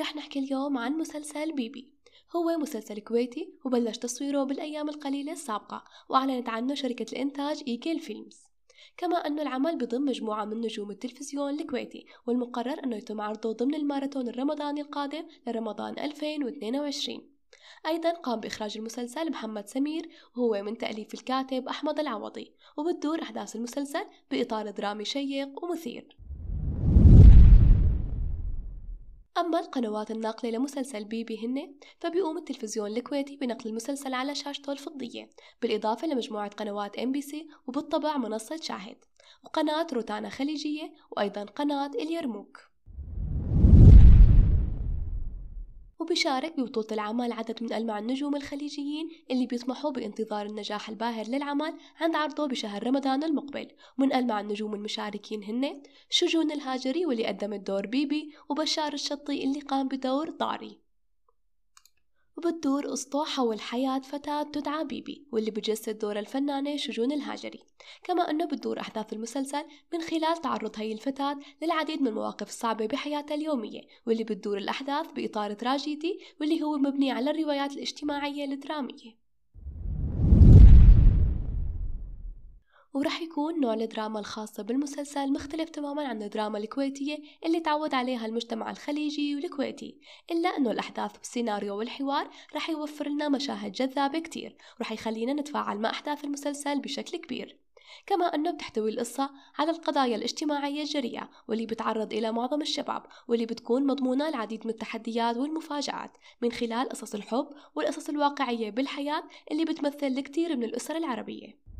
رح نحكي اليوم عن مسلسل بيبي هو مسلسل كويتي وبلش تصويره بالأيام القليلة السابقة وأعلنت عنه شركة الإنتاج إيكيل فيلمز كما أن العمل بضم مجموعة من نجوم التلفزيون الكويتي والمقرر أنه يتم عرضه ضمن الماراثون الرمضاني القادم لرمضان 2022 أيضا قام بإخراج المسلسل محمد سمير وهو من تأليف الكاتب أحمد العوضي وبتدور أحداث المسلسل بإطار درامي شيق ومثير أما القنوات الناقلة لمسلسل بيبي هن فبيقوم التلفزيون الكويتي بنقل المسلسل على شاشته الفضية بالإضافة لمجموعة قنوات ام بي سي وبالطبع منصة شاهد وقناة روتانا خليجية وأيضا قناة اليرموك وبيشارك ببطولة العمل عدد من ألمع النجوم الخليجيين اللي بيطمحوا بانتظار النجاح الباهر للعمل عند عرضه بشهر رمضان المقبل من ألمع النجوم المشاركين هن شجون الهاجري واللي قدمت دور بيبي وبشار الشطي اللي قام بدور طاري وبتدور أسطوح حول حياة فتاة تدعى بيبي واللي بتجسد دور الفنانة شجون الهاجري كما أنه بتدور أحداث المسلسل من خلال تعرض هاي الفتاة للعديد من المواقف الصعبة بحياتها اليومية واللي بتدور الأحداث بإطار تراجيدي واللي هو مبني على الروايات الاجتماعية الدرامية وراح يكون نوع الدراما الخاصة بالمسلسل مختلف تماما عن الدراما الكويتية اللي تعود عليها المجتمع الخليجي والكويتي إلا أنه الأحداث والسيناريو والحوار راح يوفر لنا مشاهد جذابة كتير وراح يخلينا نتفاعل مع أحداث المسلسل بشكل كبير كما أنه بتحتوي القصة على القضايا الاجتماعية الجريئة واللي بتعرض إلى معظم الشباب واللي بتكون مضمونة العديد من التحديات والمفاجآت من خلال قصص الحب والقصص الواقعية بالحياة اللي بتمثل لكتير من الأسر العربية